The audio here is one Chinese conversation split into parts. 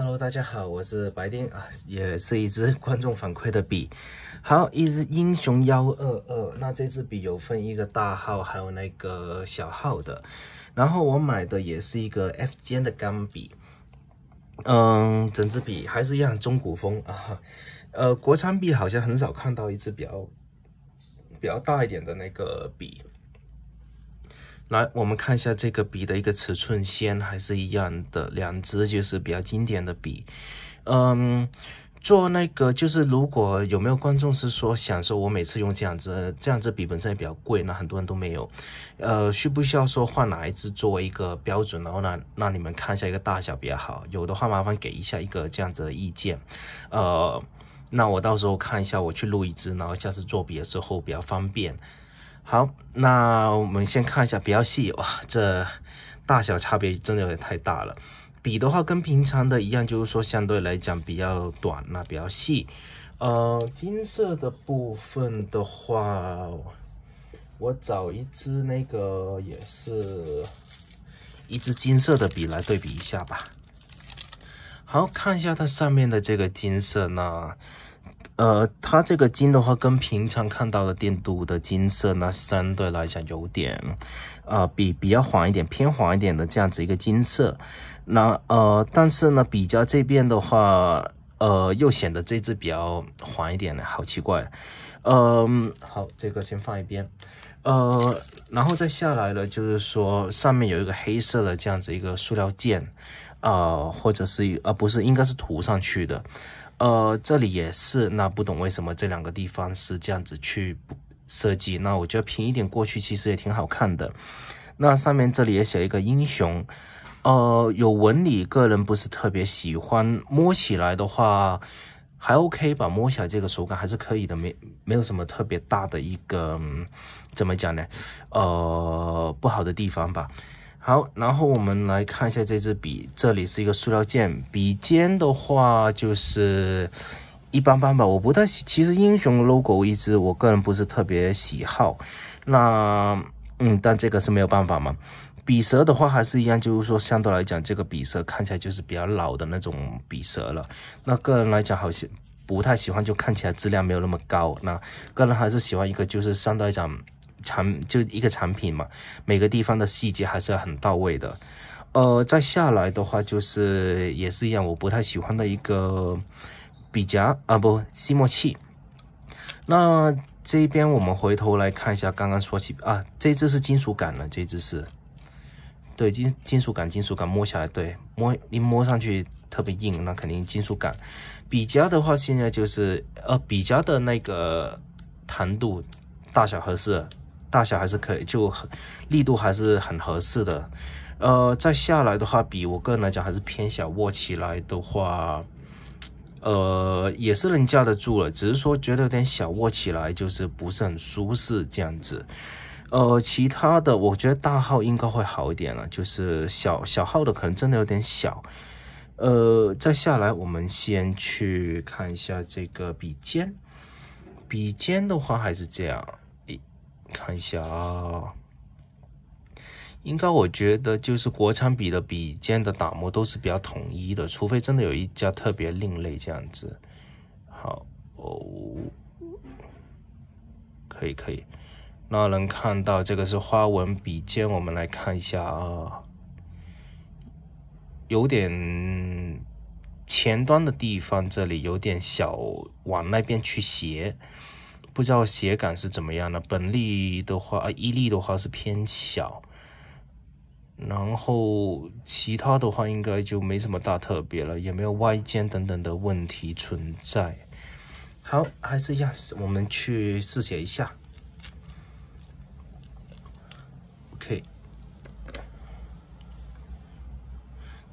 Hello，大家好，我是白天啊，也是一支观众反馈的笔，好一支英雄幺二二。那这支笔有分一个大号，还有那个小号的。然后我买的也是一个 F 尖的钢笔，嗯，整支笔还是一样中古风啊。呃，国产笔好像很少看到一支比较比较大一点的那个笔。来，我们看一下这个笔的一个尺寸，先还是一样的，两支就是比较经典的笔。嗯，做那个就是，如果有没有观众是说想说，我每次用这样子，这样子笔本身也比较贵，那很多人都没有。呃，需不需要说换哪一支作为一个标准？然后呢，让你们看一下一个大小比较好，有的话麻烦给一下一个这样子的意见。呃，那我到时候看一下，我去录一支，然后下次做笔的时候比较方便。好，那我们先看一下，比较细哇，这大小差别真的有点太大了。笔的话跟平常的一样，就是说相对来讲比较短，那比较细。呃，金色的部分的话，我找一支那个也是一支金色的笔来对比一下吧。好，看一下它上面的这个金色呢。呃，它这个金的话，跟平常看到的电镀的金色呢，相对来讲有点，呃，比比较黄一点、偏黄一点的这样子一个金色，那呃，但是呢，比较这边的话，呃，又显得这只比较黄一点的，好奇怪。呃，好，这个先放一边。呃，然后再下来呢，就是说上面有一个黑色的这样子一个塑料件，啊，或者是啊，不是，应该是涂上去的。呃，这里也是。那不懂为什么这两个地方是这样子去设计？那我觉得平一点过去其实也挺好看的。那上面这里也写一个英雄，呃，有纹理，个人不是特别喜欢。摸起来的话还 OK 吧，摸起来这个手感还是可以的，没没有什么特别大的一个怎么讲呢？呃，不好的地方吧。好，然后我们来看一下这支笔，这里是一个塑料件。笔尖的话就是一般般吧，我不太喜，其实英雄 logo 一支，我个人不是特别喜好。那，嗯，但这个是没有办法嘛。笔舌的话还是一样，就是说相对来讲，这个笔舌看起来就是比较老的那种笔舌了。那个人来讲好像不太喜欢，就看起来质量没有那么高。那个人还是喜欢一个，就是相对来讲。产就一个产品嘛，每个地方的细节还是很到位的。呃，再下来的话就是也是一样，我不太喜欢的一个笔夹啊，不吸墨器。那这边我们回头来看一下，刚刚说起啊，这只是金属感的，这只是对金金属感，金属感摸起来对摸一摸上去特别硬，那肯定金属感。笔夹的话，现在就是呃笔夹的那个弹度大小合适。大小还是可以，就很力度还是很合适的。呃，再下来的话，笔我个人来讲还是偏小，握起来的话，呃，也是能架得住了，只是说觉得有点小，握起来就是不是很舒适这样子。呃，其他的我觉得大号应该会好一点了，就是小小号的可能真的有点小。呃，再下来我们先去看一下这个笔尖，笔尖的话还是这样。看一下啊，应该我觉得就是国产笔的笔尖的打磨都是比较统一的，除非真的有一家特别另类这样子。好，哦，可以可以，那能看到这个是花纹笔尖，我们来看一下啊，有点前端的地方这里有点小往那边去斜。不知道写感是怎么样的，本力的话，啊，一力的话是偏小，然后其他的话应该就没什么大特别了，也没有歪尖等等的问题存在。好，还是一样，我们去试写一下。OK，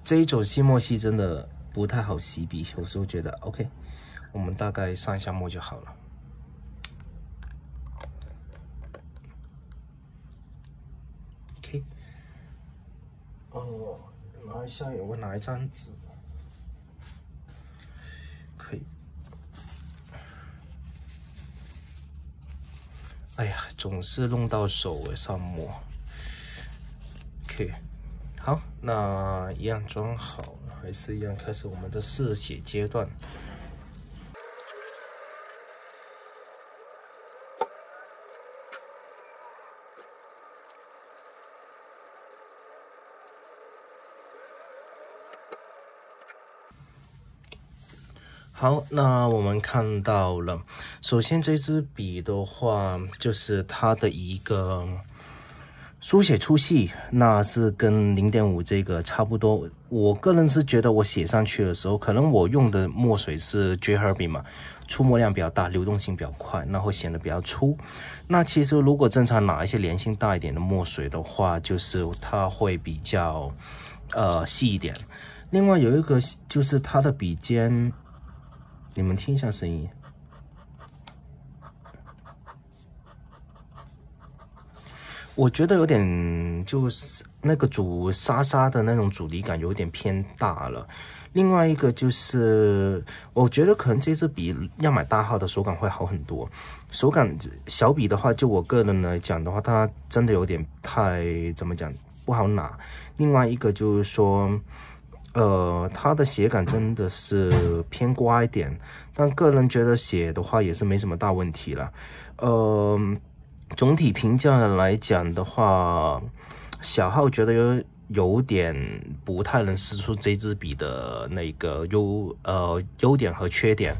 这一种细墨西真的不太好吸笔，有时候觉得 OK，我们大概上一下墨就好了。哦，拿一下，我拿一张纸，可以。哎呀，总是弄到手上摸。OK，好，那一样装好了，还是一样开始我们的试写阶段。好，那我们看到了。首先这支笔的话，就是它的一个书写粗细，那是跟零点五这个差不多。我个人是觉得，我写上去的时候，可能我用的墨水是 j h e r b 嘛，出墨量比较大，流动性比较快，那会显得比较粗。那其实如果正常拿一些粘性大一点的墨水的话，就是它会比较呃细一点。另外有一个就是它的笔尖。你们听一下声音，我觉得有点就是那个阻沙沙的那种阻力感有点偏大了。另外一个就是，我觉得可能这支笔要买大号的手感会好很多。手感小笔的话，就我个人来讲的话，它真的有点太怎么讲不好拿。另外一个就是说。呃，它的写感真的是偏乖一点，但个人觉得写的话也是没什么大问题了。呃，总体评价来讲的话，小号觉得有有点不太能试出这支笔的那个优呃优点和缺点，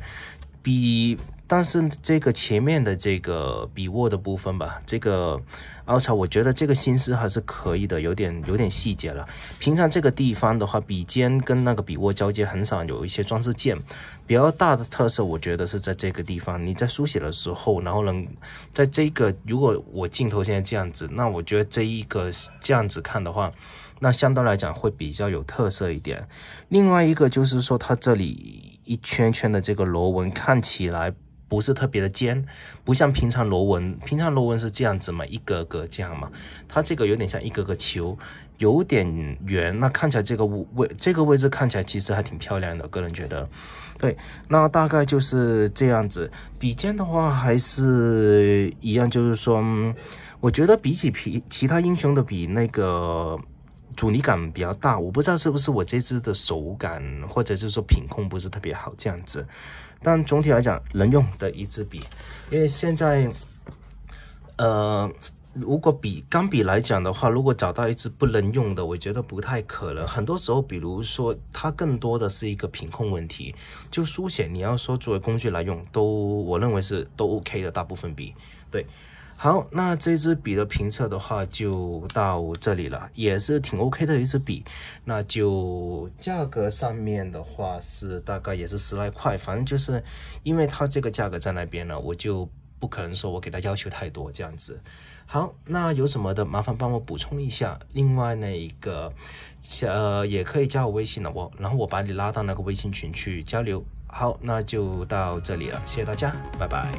比。但是这个前面的这个笔握的部分吧，这个，凹槽，我觉得这个心思还是可以的，有点有点细节了。平常这个地方的话，笔尖跟那个笔握交接很少有一些装饰件，比较大的特色，我觉得是在这个地方。你在书写的时候，然后能在这个，如果我镜头现在这样子，那我觉得这一个这样子看的话。那相对来讲会比较有特色一点。另外一个就是说，它这里一圈圈的这个螺纹看起来不是特别的尖，不像平常螺纹，平常螺纹是这样子嘛，一个个这样嘛。它这个有点像一个个球，有点圆。那看起来这个位这个位置看起来其实还挺漂亮的，个人觉得。对，那大概就是这样子。笔尖的话还是一样，就是说，我觉得比起皮其他英雄的笔那个。阻尼感比较大，我不知道是不是我这只的手感，或者是说品控不是特别好这样子，但总体来讲能用的一支笔，因为现在，呃，如果笔钢笔来讲的话，如果找到一支不能用的，我觉得不太可能。很多时候，比如说它更多的是一个品控问题，就书写你要说作为工具来用，都我认为是都 OK 的，大部分笔对。好，那这支笔的评测的话就到这里了，也是挺 OK 的一支笔。那就价格上面的话是大概也是十来块，反正就是因为它这个价格在那边呢，我就不可能说我给它要求太多这样子。好，那有什么的麻烦帮我补充一下。另外那一个，呃，也可以加我微信了我，然后我把你拉到那个微信群去交流。好，那就到这里了，谢谢大家，拜拜。